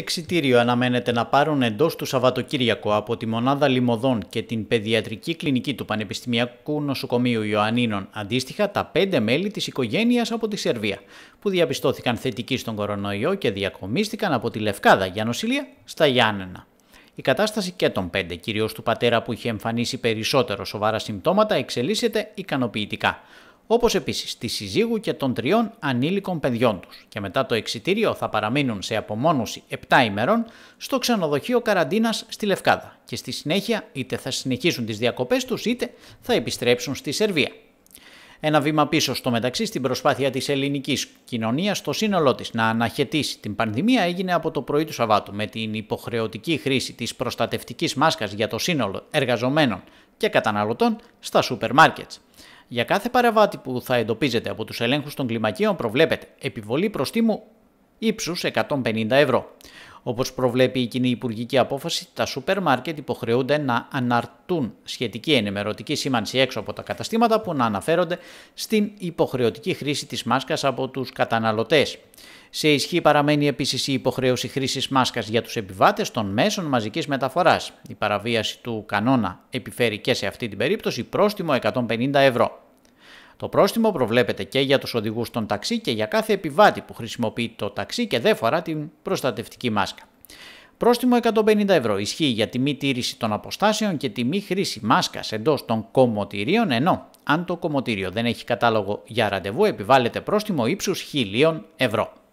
Εξιτήριο αναμένεται να πάρουν εντός του Σαββατοκύριακο από τη Μονάδα Λιμοδών και την Παιδιατρική Κλινική του Πανεπιστημιακού Νοσοκομείου Ιωαννίνων, αντίστοιχα τα πέντε μέλη της οικογένειας από τη Σερβία, που διαπιστώθηκαν θετικοί στον κορονοϊό και διακομίστηκαν από τη Λευκάδα για νοσηλεία στα Γιάννενα. Η κατάσταση και των πέντε, κυρίως του πατέρα που είχε εμφανίσει περισσότερο σοβαρά συμπτώματα, εξελίσσεται ικανοποιητικά όπως επίσης τη συζύγου και των τριών ανήλικων παιδιών τους και μετά το εξιτήριο θα παραμείνουν σε απομόνωση 7 ημερών στο ξενοδοχείο καραντίνας στη Λευκάδα και στη συνέχεια είτε θα συνεχίσουν τις διακοπές τους είτε θα επιστρέψουν στη Σερβία. Ένα βήμα πίσω στο μεταξύ στην προσπάθεια της ελληνικής κοινωνίας στο σύνολό της να αναχαιτήσει την πανδημία έγινε από το πρωί του Σαββάτου με την υποχρεωτική χρήση της προστατευτικής μάσκας για το σύνολο εργαζομένων και καταναλωτών στα σούπερ μάρκετς. Για κάθε παραβάτη που θα εντοπίζεται από τους ελέγχους των κλιμακίων προβλέπεται επιβολή προστίμου ύψους 150 ευρώ. Όπως προβλέπει η κοινή υπουργική απόφαση, τα σούπερ μάρκετ υποχρεούνται να αναρτούν σχετική ενημερωτική σήμανση έξω από τα καταστήματα που να αναφέρονται στην υποχρεωτική χρήση της μάσκας από τους καταναλωτές. Σε ισχύ παραμένει επίσης η υποχρέωση χρήσης μάσκας για τους επιβάτες των μέσων μαζικής μεταφοράς. Η παραβίαση του κανόνα επιφέρει και σε αυτή την περίπτωση πρόστιμο 150 ευρώ. Το πρόστιμο προβλέπεται και για τους οδηγούς των ταξί και για κάθε επιβάτη που χρησιμοποιεί το ταξί και δεν φορά την προστατευτική μάσκα. Πρόστιμο 150 ευρώ ισχύει για τη μη τήρηση των αποστάσεων και τη μη χρήση μάσκας εντός των κομμωτηρίων, ενώ αν το κομμωτήριο δεν έχει κατάλογο για ραντεβού επιβάλλεται πρόστιμο ύψους 1000 ευρώ.